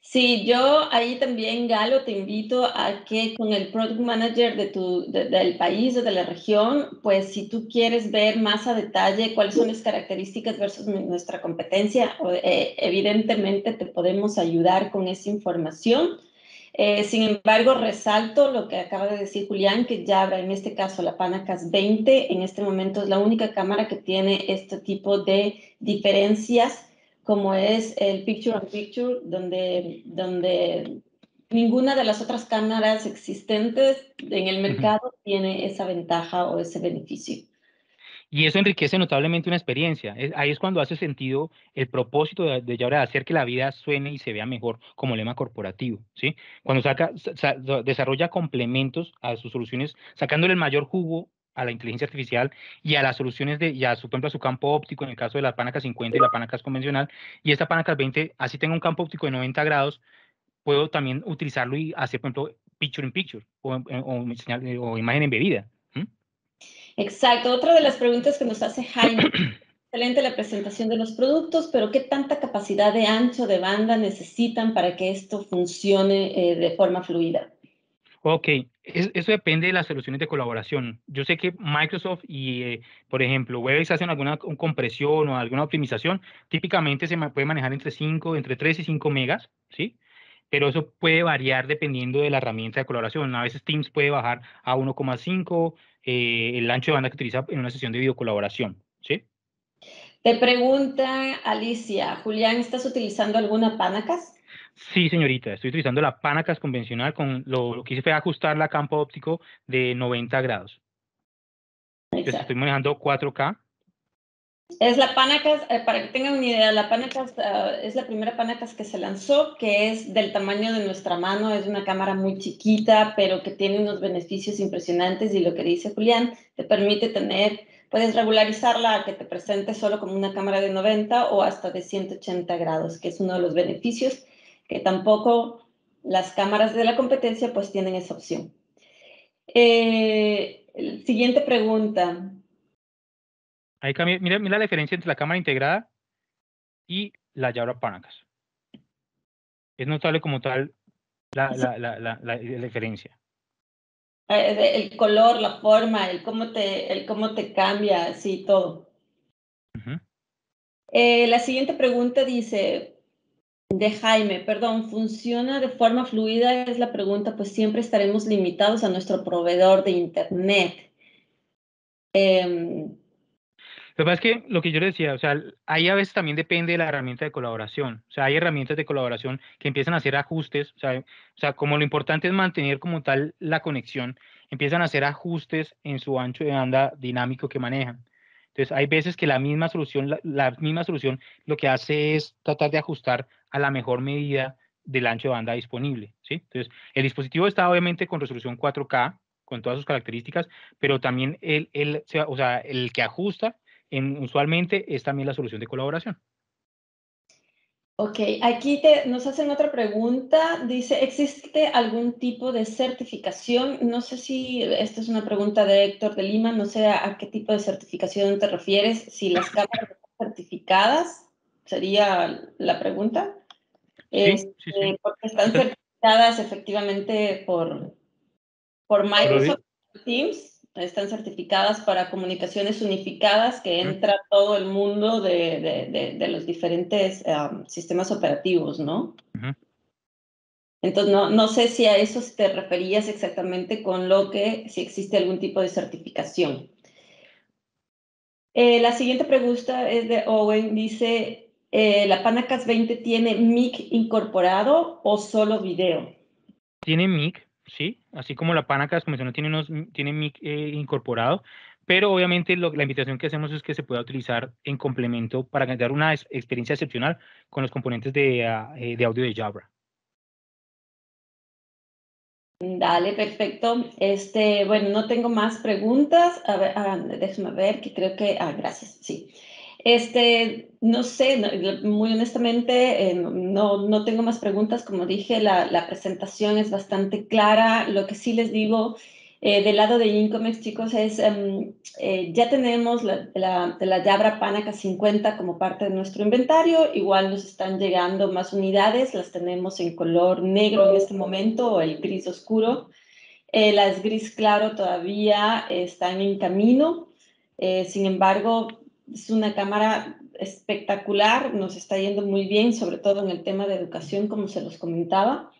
[SPEAKER 1] Sí, yo ahí también, Galo, te invito a que con el product manager de tu, del país o de la región, pues si tú quieres ver más a detalle cuáles son las características versus nuestra competencia, eh, evidentemente te podemos ayudar con esa información. Eh, sin embargo, resalto lo que acaba de decir Julián, que ya en este caso la Panacas 20 en este momento es la única cámara que tiene este tipo de diferencias como es el Picture on Picture, donde, donde ninguna de las otras cámaras existentes en el mercado tiene esa ventaja o ese beneficio.
[SPEAKER 2] Y eso enriquece notablemente una experiencia. ahí es cuando hace sentido el propósito de, de hacer que la vida suene y se vea mejor como lema corporativo. ¿sí? Cuando saca, desarrolla complementos a sus soluciones, sacándole el mayor jugo a la inteligencia artificial y a las soluciones de, ya su, a su campo óptico, en el caso de la Panacas 50 y la Panacas convencional, y esta Panacas 20, así tengo un campo óptico de 90 grados, puedo también utilizarlo y hacer, por ejemplo, picture in picture o, eh, eh, imagen en bebida.
[SPEAKER 1] Exacto. Otra de las preguntas que nos hace Jaime. Excelente la presentación de los productos, pero ¿qué tanta capacidad de ancho de banda necesitan para que esto funcione eh, de forma fluida?
[SPEAKER 2] Ok, eso depende de las soluciones de colaboración. Yo sé que Microsoft y, eh, por ejemplo, WebEx hacen alguna compresión o alguna optimización. Típicamente se puede manejar entre 5, entre 3 y 5 megas, ¿sí? Pero eso puede variar dependiendo de la herramienta de colaboración. A veces Teams puede bajar a 1,5 eh, el ancho de banda que utiliza en una sesión de videocolaboración, ¿sí?
[SPEAKER 1] Te pregunta Alicia, Julián, ¿estás utilizando alguna Panacas?
[SPEAKER 2] Sí, señorita, estoy utilizando la Panacas convencional con lo, que hice fue ajustar la campo óptico de 90 grados. Entonces estoy manejando 4K.
[SPEAKER 1] Es la Panacas, eh, para que tengan una idea, la Panacas ah, es la primera Panacas que se lanzó, que es del tamaño de nuestra mano, es una cámara muy chiquita, pero que tiene unos beneficios impresionantes y lo que dice Julián, te permite tener, puedes regularizarla a que te presente solo como una cámara de 90 o hasta de 180 grados, que es uno de los beneficios que tampoco las cámaras de la competencia pues tienen esa opción. Eh, siguiente pregunta.
[SPEAKER 2] mira, la diferencia entre la cámara integrada y la llave Panacas. Es notable como tal la,
[SPEAKER 1] diferencia. Ah, el color, la forma, el cómo te, el cómo te cambia, sí, todo. Eh, la siguiente pregunta dice, de Jaime, perdón, ¿funciona de forma fluida? Es la pregunta, pues siempre estaremos limitados a nuestro proveedor de Internet. Em,
[SPEAKER 2] lo que es que lo que yo le decía, o sea, ahí a veces también depende de la herramienta de colaboración. O sea, hay herramientas de colaboración que empiezan a hacer ajustes. O sea, o sea como lo importante es mantener como tal la conexión, empiezan a hacer ajustes en su ancho de banda dinámico que manejan. Entonces, hay veces que la misma solución, la misma solución lo que hace es tratar de ajustar la mejor medida del ancho de banda disponible. ¿sí? Entonces, el dispositivo está obviamente con resolución 4K, con todas sus características, pero también el, sea, el que ajusta usualmente es también la solución de colaboración.
[SPEAKER 1] Ok, aquí te, nos hacen otra pregunta. Dice, ¿existe algún tipo de certificación? No sé si esta es una pregunta de Héctor de Lima, no sé a, a qué tipo de certificación te refieres, si las cámaras están certificadas, sería la pregunta. Este, porque están certificadas efectivamente por, por Microsoft Teams, están certificadas para comunicaciones unificadas que entra todo el mundo de, los diferentes sistemas operativos, ¿no? Entonces, no, no, sé si a eso te referías exactamente con lo que, si existe algún tipo de certificación. Eh, la siguiente pregunta es de Owen, dice, eh, ¿la Panacas 20 tiene mic incorporado o solo video?
[SPEAKER 2] Tiene mic, sí, así como la Panacas, como mencionó, tiene, tiene mic eh, incorporado, pero obviamente la invitación que hacemos es que se pueda utilizar en complemento para dar una experiencia excepcional con los componentes ah, eh, de, audio de Jabra.
[SPEAKER 1] Dale, perfecto. Este, bueno, no tengo más preguntas. A ver, ah, déjame ver, que creo que. Ah, gracias. Sí. Este, no sé, muy honestamente, eh, no, no, tengo más preguntas. Como dije, la, presentación es bastante clara. Lo que sí les digo eh, del lado de Incomex, chicos, es que em, eh, ya tenemos la, la, la Yabra Panaca 50 como parte de nuestro inventario. Igual nos están llegando más unidades. Las tenemos en color negro en este momento o el gris oscuro. las gris claro todavía están en camino. sin embargo, es una cámara espectacular, nos está yendo muy bien, sobre todo en el tema de educación, como se los comentaba.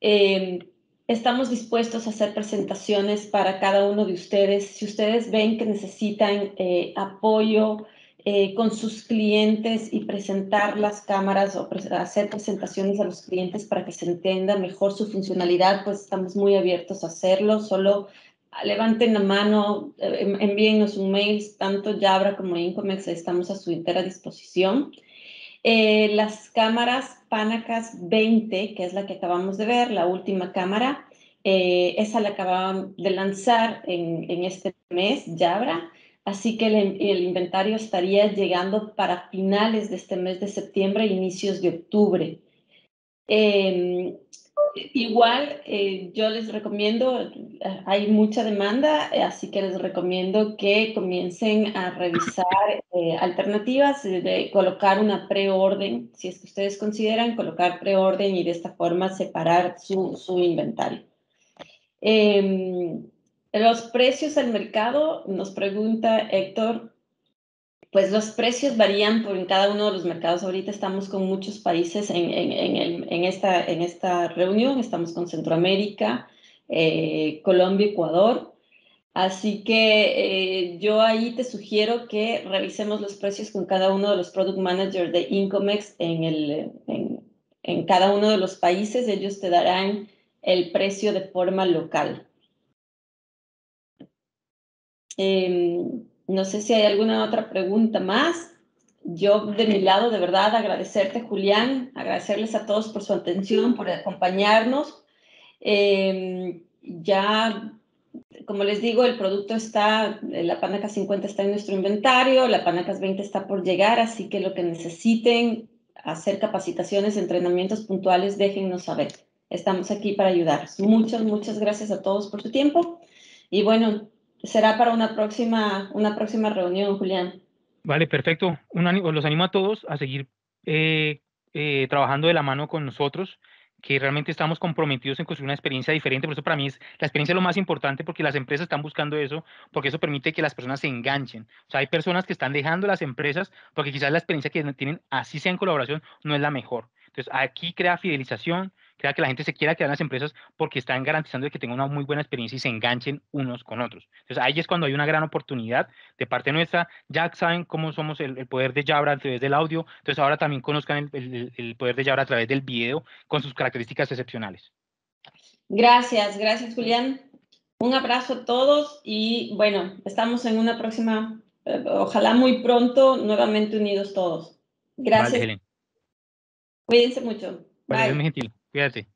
[SPEAKER 1] Eh, estamos dispuestos a hacer presentaciones para cada uno de ustedes. Si ustedes ven que necesitan eh, apoyo eh, con sus clientes y presentar las cámaras o hacer presentaciones a los clientes para que se entienda mejor su funcionalidad, pues estamos muy abiertos a hacerlo. Solo levanten la mano, eh, envíennos un mail, tanto Yabra como Incomex estamos a su entera disposición. Eh, las cámaras Panacas 20, que es la que acabamos de ver, la última cámara, eh, esa la acababan de lanzar en, en este mes, Yabra, así que el, inventario estaría llegando para finales de este mes de septiembre, e inicios de octubre igual eh, yo les recomiendo, eh, hay mucha demanda, eh, así que les recomiendo que comiencen a revisar alternativas de colocar una preorden, si es que ustedes consideran colocar preorden y de esta forma separar su, inventario. Em, los precios al mercado, nos pregunta Héctor, pues los precios varían por en cada uno de los mercados. Ahorita estamos con muchos países en, esta, en esta reunión. Estamos con Centroamérica, eh, Colombia, Ecuador. Así que eh, yo ahí te sugiero que revisemos los precios con cada uno de los product managers de Incomex en, el, en cada uno de los países. Ellos te darán el precio de forma local. Em, no sé si hay alguna otra pregunta más. Yo de mi lado, de verdad, agradecerte, Julián, agradecerles a todos por su atención, por acompañarnos. Em, ya, como les digo, el producto está, eh, la Panacas 50 está en nuestro inventario, la Panacas 20 está por llegar, así que lo que necesiten, hacer capacitaciones, entrenamientos puntuales, déjennos saber. Estamos aquí para ayudar. Muchas, muchas gracias a todos por su tiempo. Y bueno, será para una próxima, una próxima reunión, Julián.
[SPEAKER 2] Vale, perfecto. los animo a todos a seguir eh, eh, trabajando de la mano con nosotros, que realmente estamos comprometidos en construir una experiencia diferente. Por eso para mí es, la experiencia es lo más importante porque las empresas están buscando eso, porque eso permite que las personas se enganchen. O sea, hay personas que están dejando las empresas porque quizás la experiencia que tienen, así sea en colaboración, no es la mejor. Entonces, aquí crea fidelización, que la gente se quiera quedar en las empresas porque están garantizando que tengan una muy buena experiencia y se enganchen unos con otros. Entonces ahí es cuando hay una gran oportunidad de parte nuestra. Ya saben cómo somos el, poder de Jabra a través del audio, entonces ahora también conozcan el, poder de Jabra a través del video con sus características excepcionales.
[SPEAKER 1] Gracias, gracias Julián. Un abrazo a todos y bueno, estamos en una próxima, eh, ojalá muy pronto, nuevamente unidos todos.
[SPEAKER 2] Gracias.
[SPEAKER 1] Cuídense mucho. Bye.
[SPEAKER 2] gentil. Cuídate.